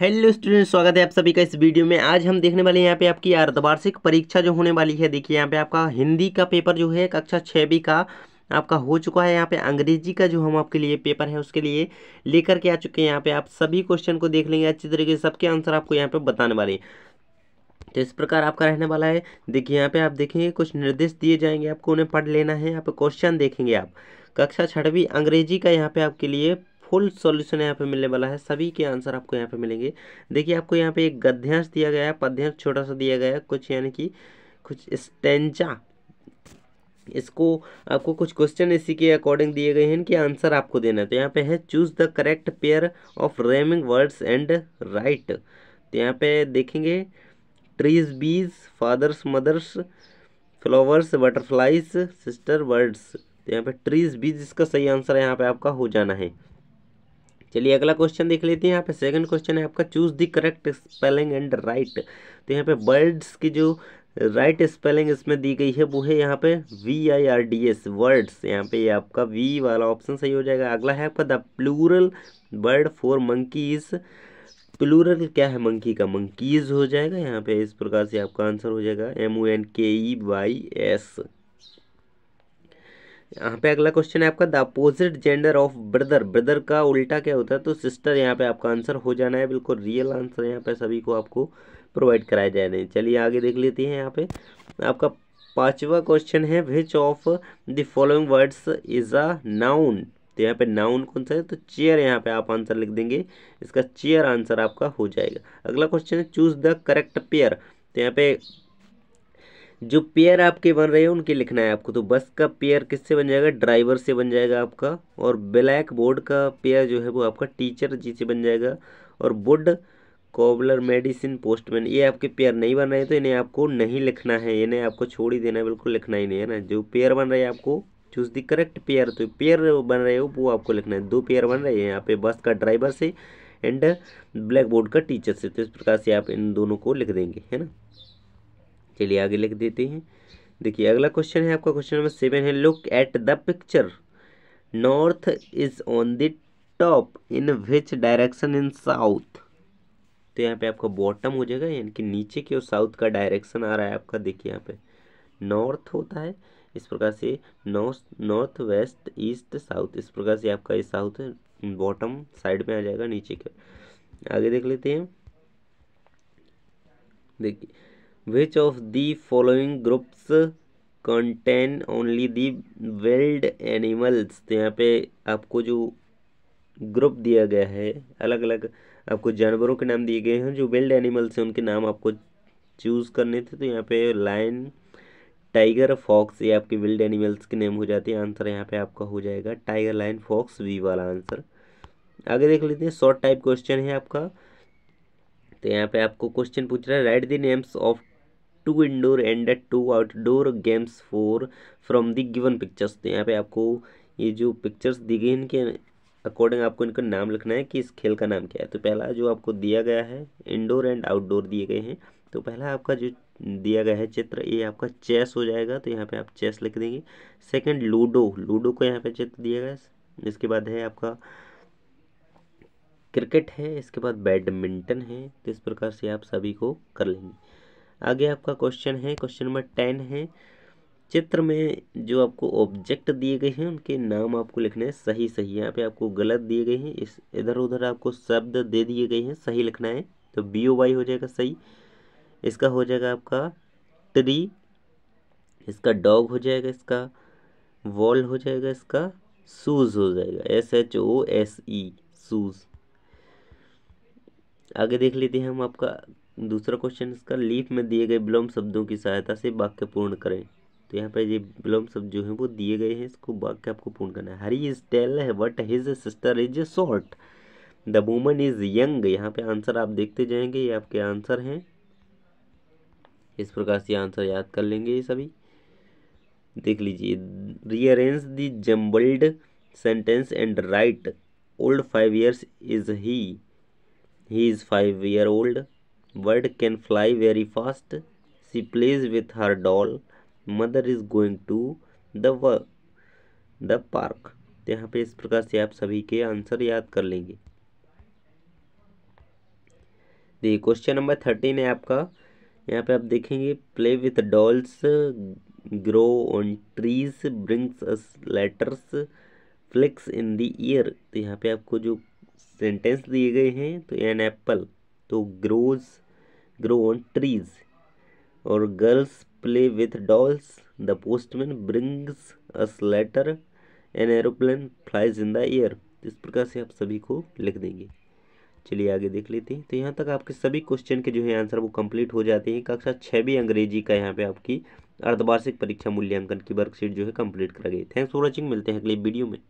hello student स्वागत है आप सभी का इस वीडियो में आज हम देखने वाले हैं यहाँ पे आपकी अर्धवार्षिक परीक्षा जो होने वाली है देखिए यहाँ पे आपका हिंदी का पेपर जो है कक्षा बी का आपका हो चुका है यहाँ पे अंग्रेजी का जो हम आपके लिए पेपर है उसके लिए लेकर के आ चुके हैं यहाँ पे आप सभी क्वेश्चन को देख लेंगे अच्छी तरीके से सबके आंसर आपको यहाँ पे बताने वाले तो इस प्रकार आपका रहने वाला है देखिए यहाँ पे आप देखेंगे कुछ निर्देश दिए जाएंगे आपको उन्हें पढ़ लेना है यहाँ पे क्वेश्चन देखेंगे आप कक्षा छठवीं अंग्रेजी का यहाँ पे आपके लिए फुल सॉल्यूशन यहाँ पे मिलने वाला है सभी के आंसर आपको यहाँ पे मिलेंगे देखिए आपको यहाँ पे एक गद्यांश दिया गया है पद्यांश छोटा सा दिया गया है कुछ यानी कि कुछ स्टेंचा इसको आपको कुछ क्वेश्चन इसी के अकॉर्डिंग दिए गए हैं कि आंसर आपको देना है तो यहाँ पे है choose the correct pair of rhyming words and write तो यहाँ पे देखेंगे trees bees fathers mothers flowers butterflies sister words तो यहाँ पे ट्रीज बीज इसका सही आंसर यहाँ पे आपका हो जाना है चलिए अगला क्वेश्चन देख लेते हैं यहाँ पे सेकंड क्वेश्चन है आपका choose the correct spelling and write तो यहाँ पे वर्ड्स की जो राइट right स्पेलिंग इसमें दी गई है वो है यहाँ पे V I R D S words यहाँ पे यह आपका वी वाला ऑप्शन सही हो जाएगा अगला है आपका the plural word for monkeys plural क्या है मंकी का मंकीज हो जाएगा यहाँ पे इस प्रकार से आपका आंसर हो जाएगा एम ओ एन के ई वाई एस यहाँ पे अगला क्वेश्चन है आपका the opposite gender of brother brother का उल्टा क्या होता है तो सिस्टर यहाँ पे आपका आंसर हो जाना है बिल्कुल रियल आंसर यहाँ पे सभी को आपको प्रोवाइड कराया जाने चलिए आगे देख लेते हैं यहाँ पे आपका पांचवा क्वेश्चन है which of the following words is a noun तो यहाँ पे नाउन कौन सा है तो चेयर यहाँ पे आप आंसर लिख देंगे इसका चेयर आंसर आपका हो जाएगा अगला क्वेश्चन है चूज द करेक्ट पेयर तो यहाँ पे जो पेयर आपके बन रहे हैं उनके लिखना है आपको तो बस का पेयर किससे बन जाएगा ड्राइवर से बन जाएगा आपका और ब्लैक बोर्ड का पेयर जो है वो आपका टीचर जी से बन जाएगा और बुड कॉबलर मेडिसिन पोस्टमैन ये आपके पेयर नहीं बन रहे हैं तो इन्हें आपको नहीं लिखना है इन्हें आपको छोड़ ही देना है बिल्कुल लिखना ही नहीं है ना जो पेयर बन रहे हैं आपको चूज दी करेक्ट पेयर तो पेयर बन रहे हो वो आपको लिखना है दो पेयर बन रहे हैं यहाँ पे बस का ड्राइवर से एंड ब्लैक बोर्ड का टीचर से तो इस प्रकार से आप इन दोनों को लिख देंगे है ना चलिए आगे लिख देते हैं देखिए अगला क्वेश्चन है आपका क्वेश्चन नंबर सेवन है look at the picture north is on the top in which direction in south तो यहाँ पे आपका बॉटम हो जाएगा यानी कि नीचे की ओर साउथ का डायरेक्शन आ रहा है आपका देखिए यहाँ पे नॉर्थ होता है इस प्रकार से north north west east south इस प्रकार से आपका ये साउथ बॉटम साइड में आ जाएगा नीचे के आगे देख लेते हैं देखिए which of the following groups contain only the wild animals तो यहाँ पे आपको जो ग्रुप दिया गया है अलग अलग आपको जानवरों के नाम दिए गए हैं जो वेल्ड एनिमल्स हैं उनके नाम आपको चूज़ करने थे तो यहाँ पे लाइन टाइगर फॉक्स ये आपके वेल्ड एनिमल्स के नेम हो जाते हैं आंसर यहाँ पे आपका हो जाएगा टाइगर लाइन फॉक्स वी वाला आंसर आगे देख लेते हैं शॉर्ट टाइप क्वेश्चन है आपका तो यहाँ पे आपको क्वेश्चन पूछ रहा है write the names of two indoor and two outdoor games four from the given pictures तो यहाँ पे आपको ये जो पिक्चर्स दी गई इनके अकॉर्डिंग आपको इनका नाम लिखना है कि इस खेल का नाम क्या है तो पहला जो आपको दिया गया है इंडोर एंड आउटडोर दिए गए हैं तो पहला आपका जो दिया गया है चित्र ये आपका चेस हो जाएगा तो यहाँ पे आप चेस लिख देंगे सेकंड लूडो लूडो को यहाँ पे चित्र दिया गया है इसके बाद है आपका क्रिकेट है इसके बाद बैडमिंटन है तो इस प्रकार से आप सभी को कर लेंगे आगे आपका क्वेश्चन है क्वेश्चन नंबर टेन है चित्र में जो आपको ऑब्जेक्ट दिए गए हैं उनके नाम आपको लिखने हैं सही सही यहाँ पे आपको गलत दिए गए हैं इस इधर उधर आपको शब्द दे दिए गए हैं सही लिखना है तो बी ओ वाई हो जाएगा सही इसका हो जाएगा आपका ट्री इसका डॉग हो जाएगा इसका वॉल हो जाएगा इसका शूज़ हो जाएगा S H O E S shoes आगे देख लेते हैं हम आपका दूसरा क्वेश्चन इसका लीफ में दिए गए विलोम शब्दों की सहायता से वाक्य पूर्ण करें तो यहाँ पर ये विलोम शब्द जो है वो दिए गए हैं इसको वाक्य आपको पूर्ण करना है हरी इज टेल है what his sister is a short the woman is young यहाँ पे आंसर आप देखते जाएंगे ये आपके आंसर हैं इस प्रकार से आंसर याद कर लेंगे ये सभी देख लीजिए rearrange the jumbled sentence and write old five years is he he is five year old Bird can fly very fast she plays with her doll mother is going to the the park यहाँ पे इस प्रकार से आप सभी के answer याद कर लेंगे देखिए क्वेश्चन नंबर थर्टीन है आपका यहाँ पे आप देखेंगे play with dolls grow on trees brings letters flies in the air तो यहाँ पे आपको जो सेंटेंस दिए गए हैं तो एन एप्पल तो ग्रोज ग्रो ऑन ट्रीज और girls play with dolls the postman brings us letter an aeroplane flies in the air इस प्रकार से आप सभी को लिख देंगे चलिए आगे देख लेते हैं तो यहाँ तक आपके सभी क्वेश्चन के जो है आंसर वो कंप्लीट हो जाते हैं कक्षा छः भी अंग्रेजी का यहाँ पे आपकी अर्धवार्षिक परीक्षा मूल्यांकन की वर्कशीट जो है कंप्लीट कर गई थैंक्स फॉर वॉचिंग मिलते हैं अगले वीडियो में